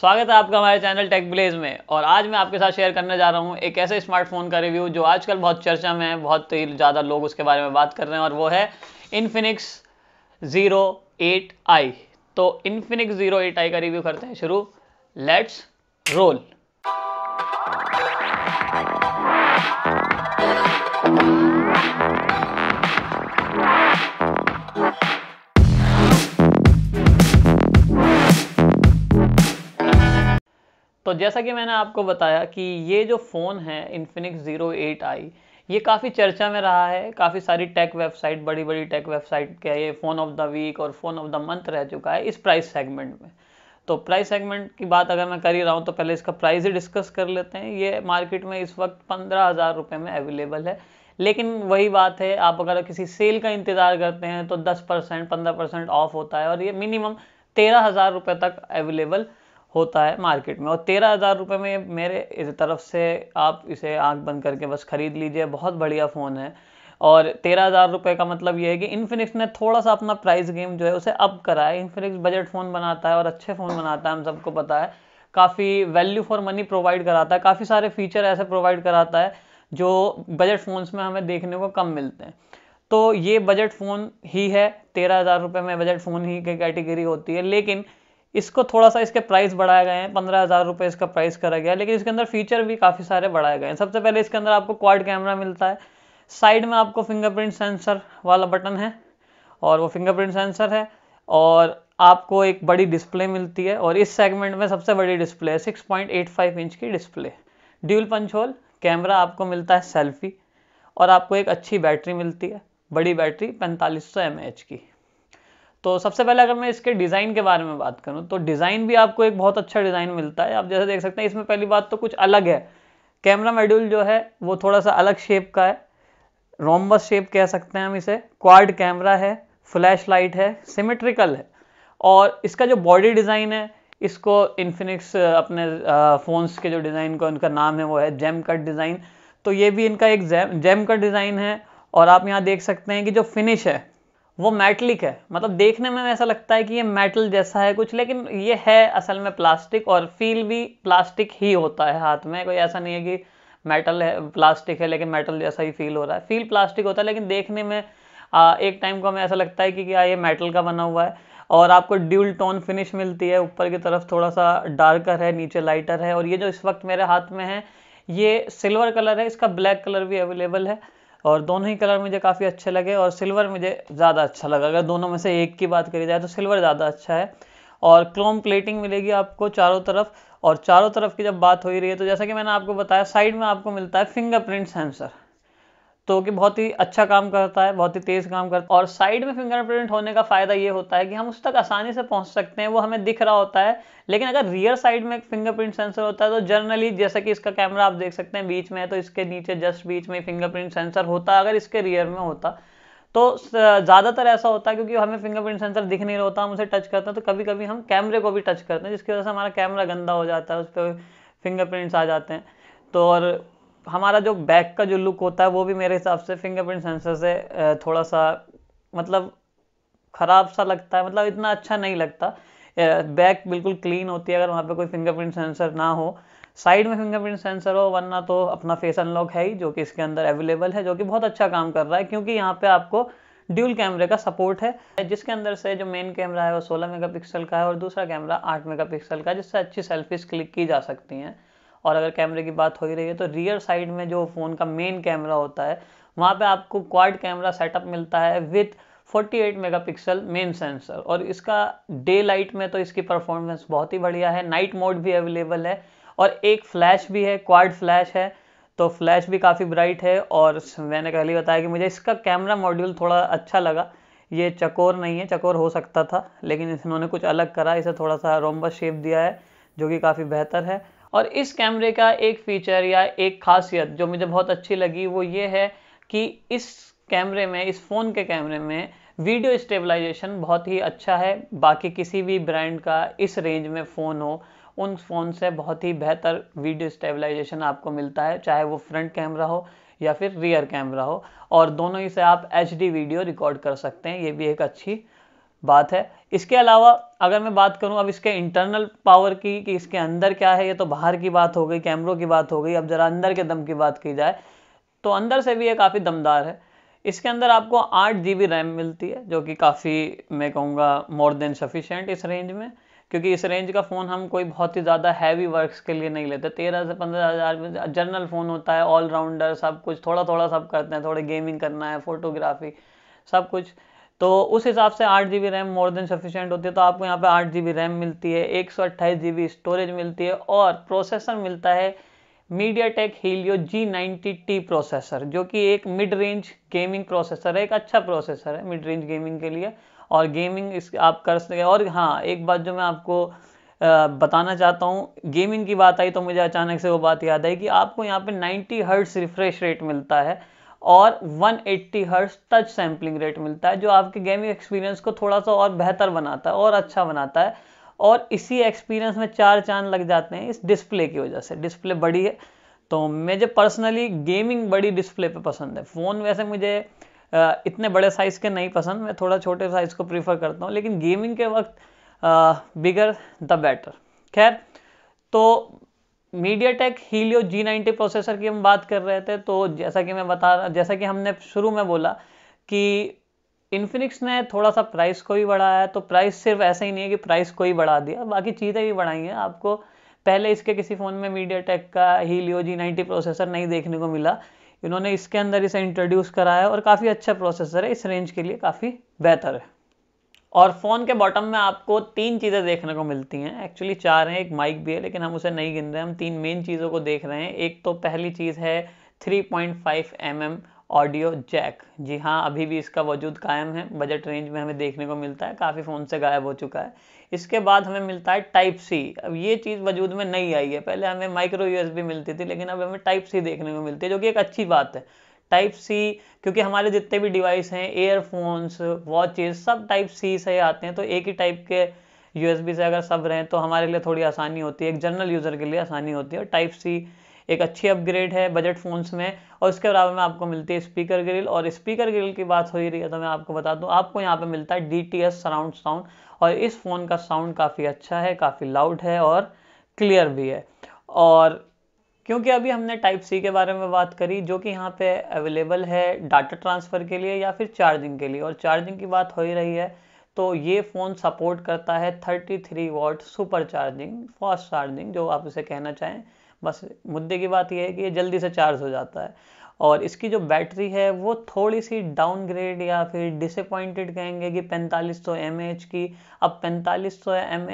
स्वागत है आपका हमारे चैनल टेक ब्लेज में और आज मैं आपके साथ शेयर करने जा रहा हूँ एक ऐसे स्मार्टफोन का रिव्यू जो आजकल बहुत चर्चा में है बहुत ही ज़्यादा लोग उसके बारे में बात कर रहे हैं और वो है इनफिनिक्स ज़ीरो एट आई तो इनफिनिक्स ज़ीरो एट आई का रिव्यू करते हैं शुरू लेट्स रोल तो जैसा कि मैंने आपको बताया कि ये जो फ़ोन है इन्फिनिक्स ज़ीरो एट आई ये काफ़ी चर्चा में रहा है काफ़ी सारी टेक वेबसाइट बड़ी बड़ी टेक वेबसाइट के ये फ़ोन ऑफ द वीक और फ़ोन ऑफ द मंथ रह चुका है इस प्राइस सेगमेंट में तो प्राइस सेगमेंट की बात अगर मैं कर ही रहा हूँ तो पहले इसका प्राइस ही डिस्कस कर लेते हैं ये मार्केट में इस वक्त पंद्रह हज़ार रुपये में अवेलेबल है लेकिन वही बात है आप अगर किसी सेल का इंतज़ार करते हैं तो दस परसेंट पंद्रह परसेंट ऑफ होता है और ये मिनिमम तेरह हज़ार रुपये तक अवेलेबल होता है मार्केट में और तेरह हज़ार रुपये में मेरे इस तरफ से आप इसे आंख बंद करके बस ख़रीद लीजिए बहुत बढ़िया फ़ोन है और तेरह हज़ार रुपये का मतलब ये है कि इन्फिनिक्स ने थोड़ा सा अपना प्राइस गेम जो है उसे अप करा है इन्फिनिक्स बजट फ़ोन बनाता है और अच्छे फ़ोन बनाता है हम सबको पता है काफ़ी वैल्यू फॉर मनी प्रोवाइड कराता है काफ़ी सारे फीचर ऐसे प्रोवाइड कराता है जो बजट फ़ोन्स में हमें देखने को कम मिलते हैं तो ये बजट फ़ोन ही है तेरह हज़ार रुपये में बजट फ़ोन ही की कैटेगरी होती है लेकिन इसको थोड़ा सा इसके प्राइस बढ़ाए गए हैं पंद्रह हज़ार रुपये इसका प्राइस करा गया लेकिन इसके अंदर फीचर भी काफ़ी सारे बढ़ाए गए हैं सबसे पहले इसके अंदर आपको क्वाड कैमरा मिलता है साइड में आपको फिंगरप्रिंट सेंसर वाला बटन है और वो फिंगरप्रिंट सेंसर है और आपको एक बड़ी डिस्प्ले मिलती है और इस सेगमेंट में सबसे बड़ी डिस्प्ले है सिक्स इंच की display dual punch hole camera आपको मिलता है सेल्फी और आपको एक अच्छी बैटरी मिलती है बड़ी बैटरी पैंतालीस सौ की तो सबसे पहले अगर मैं इसके डिज़ाइन के बारे में बात करूँ तो डिज़ाइन भी आपको एक बहुत अच्छा डिज़ाइन मिलता है आप जैसे देख सकते हैं इसमें पहली बात तो कुछ अलग है कैमरा मेड्यूल जो है वो थोड़ा सा अलग शेप का है रोमबस शेप कह सकते हैं हम इसे क्वाड कैमरा है फ्लैश लाइट है सिमेट्रिकल है और इसका जो बॉडी डिज़ाइन है इसको इन्फिनिक्स अपने फ़ोन्स के जो डिज़ाइन का उनका नाम है वो है जेम कट डिज़ाइन तो ये भी इनका एक जेम जेम कट डिज़ाइन है और आप यहाँ देख सकते हैं कि जो फिनिश है वो मेटलिक है मतलब देखने में ऐसा लगता है कि ये मेटल जैसा है कुछ लेकिन ये है असल में प्लास्टिक और फील भी प्लास्टिक ही होता है हाथ में कोई ऐसा नहीं है कि मेटल है प्लास्टिक है लेकिन मेटल जैसा ही फील हो रहा है फील प्लास्टिक होता है लेकिन देखने में आ, एक टाइम को हमें ऐसा लगता है कि क्या हाँ, ये मेटल का बना हुआ है और आपको ड्यूल टोन फिनिश मिलती है ऊपर की तरफ थोड़ा सा डार्कर है नीचे लाइटर है और ये जो इस वक्त मेरे हाथ में है ये सिल्वर कलर है इसका ब्लैक कलर भी अवेलेबल है और दोनों ही कलर मुझे काफ़ी अच्छे लगे और सिल्वर मुझे ज़्यादा अच्छा लगा अगर दोनों में से एक की बात करी जाए तो सिल्वर ज़्यादा अच्छा है और क्रोम प्लेटिंग मिलेगी आपको चारों तरफ और चारों तरफ की जब बात हो ही रही है तो जैसा कि मैंने आपको बताया साइड में आपको मिलता है फिंगरप्रिंट सेंसर तो कि बहुत ही अच्छा काम करता है बहुत ही तेज काम करता है और साइड में फिंगरप्रिंट होने का फायदा ये होता है कि हम उस तक आसानी से पहुंच सकते हैं वो हमें दिख रहा होता है लेकिन अगर रियर साइड में फिंगरप्रिंट सेंसर होता है तो जनरली जैसा कि इसका कैमरा आप देख सकते हैं बीच में है तो इसके नीचे जस्ट बीच में फिंगरप्रिंट सेंसर होता है अगर इसके रियर में होता तो ज़्यादातर ऐसा होता है क्योंकि हमें फिंगरप्रिंट सेंसर दिख नहीं रहा होता हम उसे टच करते हैं तो कभी कभी हम कैमरे को भी टच करते हैं जिसकी वजह से हमारा कैमरा गंदा हो जाता है उस पर फिंगरप्रिंट्स आ जाते हैं तो और हमारा जो बैक का जो लुक होता है वो भी मेरे हिसाब से फिंगरप्रिंट सेंसर से थोड़ा सा मतलब ख़राब सा लगता है मतलब इतना अच्छा नहीं लगता बैक बिल्कुल क्लीन होती है अगर वहाँ पे कोई फिंगरप्रिंट सेंसर ना हो साइड में फिंगरप्रिंट सेंसर हो वरना तो अपना फेस अनलॉक है ही जो कि इसके अंदर अवेलेबल है जो कि बहुत अच्छा काम कर रहा है क्योंकि यहाँ पे आपको ड्यूल कैमरे का सपोर्ट है जिसके अंदर से जो मेन कैमरा है वो 16 मेगापिक्सल का है और दूसरा कैमरा 8 मेगापिक्सल का जिससे अच्छी सेल्फीज क्लिक की जा सकती हैं और अगर कैमरे की बात हो ही रही है तो रियर साइड में जो फ़ोन का मेन कैमरा होता है वहाँ पे आपको क्वाड कैमरा सेटअप मिलता है विथ 48 मेगापिक्सल मेन सेंसर और इसका डे लाइट में तो इसकी परफॉर्मेंस बहुत ही बढ़िया है नाइट मोड भी अवेलेबल है और एक फ्लैश भी है क्वाड फ्लैश है तो फ्लैश भी काफ़ी ब्राइट है और मैंने पहले बताया कि मुझे इसका कैमरा मॉड्यूल थोड़ा अच्छा लगा ये चकोर नहीं है चकोर हो सकता था लेकिन इन्होंने कुछ अलग करा इसे थोड़ा सा रोम्बस शेप दिया है जो कि काफ़ी बेहतर है और इस कैमरे का एक फीचर या एक खासियत जो मुझे बहुत अच्छी लगी वो ये है कि इस कैमरे में इस फ़ोन के कैमरे में वीडियो स्टेबलाइजेशन बहुत ही अच्छा है बाकी किसी भी ब्रांड का इस रेंज में फ़ोन हो उन फ़ोन से बहुत ही बेहतर वीडियो स्टेबलाइजेशन आपको मिलता है चाहे वो फ्रंट कैमरा हो या फिर रियर कैमरा हो और दोनों ही से आप एच वीडियो रिकॉर्ड कर सकते हैं ये भी एक अच्छी बात है इसके अलावा अगर मैं बात करूं अब इसके इंटरनल पावर की कि इसके अंदर क्या है ये तो बाहर की बात हो गई कैमरों की बात हो गई अब ज़रा अंदर के दम की बात की जाए तो अंदर से भी ये काफ़ी दमदार है इसके अंदर आपको आठ जी बी रैम मिलती है जो कि काफ़ी मैं कहूँगा मोर देन सफिशेंट इस रेंज में क्योंकि इस रेंज का फ़ोन हम कोई बहुत ही ज़्यादा हैवी वर्क्स के लिए नहीं लेते तेरह से पंद्रह हज़ार में जनरल फ़ोन होता है ऑलराउंडर सब कुछ थोड़ा थोड़ा सब करते हैं थोड़े गेमिंग करना है फोटोग्राफी सब कुछ तो उस हिसाब से आठ G B RAM more than sufficient होती है तो आपको यहाँ पे आठ जी बी रैम मिलती है एक सौ अट्ठाईस जी बी स्टोरेज मिलती है और प्रोसेसर मिलता है MediaTek Helio G ninety T processor जो कि एक मिड रेंज गेमिंग प्रोसेसर है एक अच्छा प्रोसेसर है मिड रेंज गेमिंग के लिए और गेमिंग इस आप कर सकें और हाँ एक बात जो मैं आपको बताना चाहता हूँ गेमिंग की बात आई तो मुझे अचानक से वो बात याद आई कि आपको यहाँ पे 90 हर्ट्स रिफ्रेश रेट मिलता है और 180 eighty hertz touch sampling rate मिलता है जो आपके गेमिंग एक्सपीरियंस को थोड़ा सा और बेहतर बनाता है और अच्छा बनाता है और इसी एक्सपीरियंस में चार चांद लग जाते हैं इस डिस्प्ले की वजह से डिस्प्ले बड़ी है तो मुझे पर्सनली गेमिंग बड़ी डिस्प्ले पे पसंद है फ़ोन वैसे मुझे इतने बड़े साइज़ के नहीं पसंद मैं थोड़ा छोटे साइज़ को प्रीफर करता हूँ लेकिन गेमिंग के वक्त बिगर द बेटर खैर तो MediaTek Helio G ninety processor की हम बात कर रहे थे तो जैसा कि मैं बता रहा जैसा कि हमने शुरू में बोला कि इन्फिनिक्स ने थोड़ा सा प्राइस को ही बढ़ाया तो प्राइस सिर्फ ऐसा ही नहीं है कि प्राइस को ही बढ़ा दिया बाकी चीज़ें भी बढ़ाई हैं आपको पहले इसके किसी फ़ोन में मीडिया टेक का हीलियो जी नाइन्टी प्रोसेसर नहीं देखने को मिला इन्होंने इसके अंदर इसे इंट्रोड्यूस कराया और काफ़ी अच्छा प्रोसेसर है इस रेंज के लिए काफ़ी बेहतर है और फ़ोन के बॉटम में आपको तीन चीज़ें देखने को मिलती हैं एक्चुअली चार हैं एक माइक भी है लेकिन हम उसे नहीं गिन रहे हम तीन मेन चीज़ों को देख रहे हैं एक तो पहली चीज़ है 3.5 पॉइंट mm ऑडियो जैक जी हाँ अभी भी इसका वजूद कायम है बजट रेंज में हमें देखने को मिलता है काफ़ी फ़ोन से गायब हो चुका है इसके बाद हमें मिलता है टाइप सी अब ये चीज़ वजूद में नहीं आई है पहले हमें माइक्रो यूएसबी मिलती थी लेकिन अब हमें टाइप सी देखने को मिलती है जो कि एक अच्छी बात है टाइप सी क्योंकि हमारे जितने भी डिवाइस हैं एयरफोन्स वॉचेस सब टाइप सी से आते हैं तो एक ही टाइप के यू से अगर सब रहें तो हमारे लिए थोड़ी आसानी होती है एक जनरल यूज़र के लिए आसानी होती है और टाइप सी एक अच्छी अपग्रेड है बजट फ़ोन्स में और इसके अलावा में आपको मिलती है स्पीकर ग्रिल और स्पीकर ग्रिल की बात हो ही रही है तो मैं आपको बता दूं आपको यहाँ पे मिलता है D T S surround sound और इस फ़ोन का साउंड काफ़ी अच्छा है काफ़ी लाउड है और क्लियर भी है और क्योंकि अभी हमने टाइप सी के बारे में बात करी जो कि यहाँ पे अवेलेबल है डाटा ट्रांसफ़र के लिए या फिर चार्जिंग के लिए और चार्जिंग की बात हो ही रही है तो ये फ़ोन सपोर्ट करता है 33 three watt super charging fast charging जो आप उसे कहना चाहें बस मुद्दे की बात यह है कि ये जल्दी से चार्ज हो जाता है और इसकी जो बैटरी है वो थोड़ी सी डाउनग्रेड या फिर डिसअपॉइंटेड कहेंगे कि पैंतालीस सौ एम की अब पैंतालीस सौ एम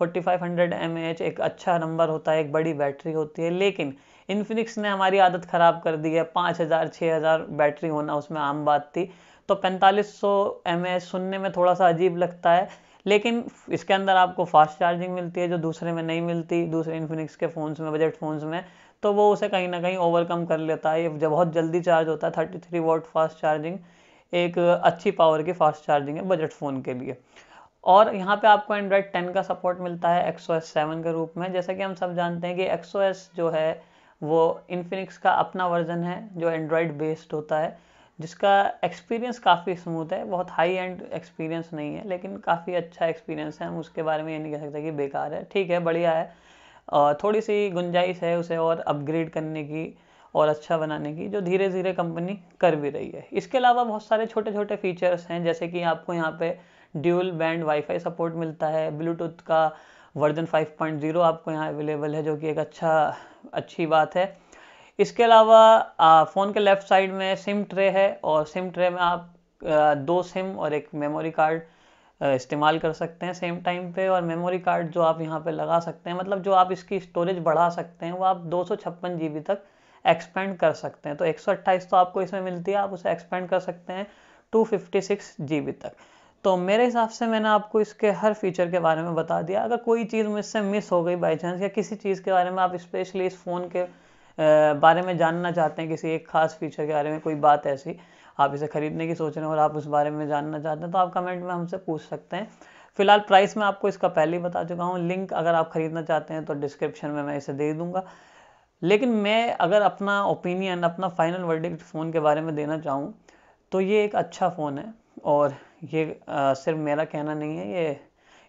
4500 mAh एक अच्छा नंबर होता है एक बड़ी बैटरी होती है लेकिन इन्फिनिक्स ने हमारी आदत ख़राब कर दी है 5000 6000 बैटरी होना उसमें आम बात थी तो 4500 सौ सुनने में थोड़ा सा अजीब लगता है लेकिन इसके अंदर आपको फास्ट चार्जिंग मिलती है जो दूसरे में नहीं मिलती दूसरे इन्फिनिक्स के फ़ोन्स में बजट फ़ोन्स में तो वो उसे कहीं ना कहीं ओवरकम कर लेता है ये जब बहुत जल्दी चार्ज होता है thirty three watt fast charging एक अच्छी पावर की फास्ट चार्जिंग है बजट फ़ोन के लिए और यहाँ पे आपको एंड्रॉयड 10 का सपोर्ट मिलता है एक्सो एस सेवन के रूप में जैसा कि हम सब जानते हैं कि एक्सो एस जो है वो इन्फिनिक्स का अपना वर्जन है जो एंड्रॉयड बेस्ड होता है जिसका एक्सपीरियंस काफ़ी स्मूथ है बहुत हाई एंड एक्सपीरियंस नहीं है लेकिन काफ़ी अच्छा एक्सपीरियंस है हम उसके बारे में ये नहीं कह सकते कि बेकार है ठीक है बढ़िया है थोड़ी सी गुंजाइश है उसे और अपग्रेड करने की और अच्छा बनाने की जो धीरे धीरे कंपनी कर भी रही है इसके अलावा बहुत सारे छोटे छोटे फीचर्स हैं जैसे कि आपको यहाँ पे ड्यूल बैंड वाईफाई सपोर्ट मिलता है ब्लूटूथ का वर्जन 5.0 आपको यहाँ अवेलेबल है जो कि एक अच्छा अच्छी बात है इसके अलावा फ़ोन के लेफ़्ट साइड में सिम ट्रे है और सिम ट्रे में आप दो सिम और एक मेमोरी कार्ड इस्तेमाल कर सकते हैं सेम टाइम पे और मेमोरी कार्ड जो आप यहाँ पे लगा सकते हैं मतलब जो आप इसकी स्टोरेज बढ़ा सकते हैं वो आप दो सौ तक एक्सपेंड कर सकते हैं तो एक तो आपको इसमें मिलती है आप उसे एक्सपेंड कर सकते हैं टू फिफ्टी तक तो मेरे हिसाब से मैंने आपको इसके हर फीचर के बारे में बता दिया अगर कोई चीज़ मुझसे मिस हो गई बाई चांस या किसी चीज़ के बारे में आप स्पेशली इस फ़ोन के बारे में जानना चाहते हैं किसी एक खास फीचर के बारे में कोई बात ऐसी आप इसे ख़रीदने की सोच रहे हैं और आप उस बारे में जानना चाहते हैं तो आप कमेंट में हमसे पूछ सकते हैं फिलहाल प्राइस मैं आपको इसका पहले ही बता चुका हूँ लिंक अगर आप ख़रीदना चाहते हैं तो डिस्क्रिप्शन में मैं इसे दे दूँगा लेकिन मैं अगर अपना ओपिनियन अपना फाइनल वर्डिक्ट फ़ोन के बारे में देना चाहूँ तो ये एक अच्छा फ़ोन है और ये आ, सिर्फ मेरा कहना नहीं है ये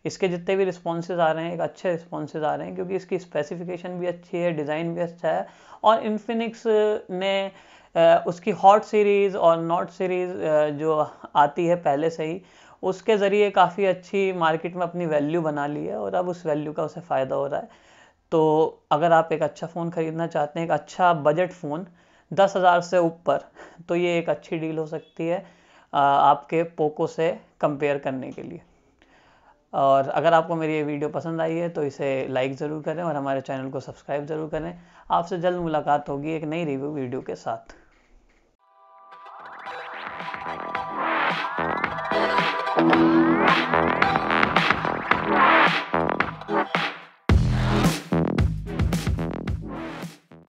इसके जितने भी रिस्पॉन्सेज आ रहे हैं एक अच्छे रिस्पॉन्सेज आ रहे हैं क्योंकि इसकी स्पेसिफिकेशन भी अच्छी है डिज़ाइन भी अच्छा है और इन्फिनिक्स ने उसकी हॉट सीरीज़ और नॉट सीरीज़ जो आती है पहले से ही उसके ज़रिए काफ़ी अच्छी मार्केट में अपनी वैल्यू बना ली है और अब उस वैल्यू का उसे फ़ायदा हो रहा है तो अगर आप एक अच्छा फ़ोन ख़रीदना चाहते हैं एक अच्छा बजट फ़ोन दस हज़ार से ऊपर तो ये एक अच्छी डील हो सकती है आपके पोको से कंपेयर करने के लिए और अगर आपको मेरी ये वीडियो पसंद आई है तो इसे लाइक ज़रूर करें और हमारे चैनल को सब्सक्राइब ज़रूर करें आपसे जल्द मुलाकात होगी एक नई रिव्यू वीडियो के साथ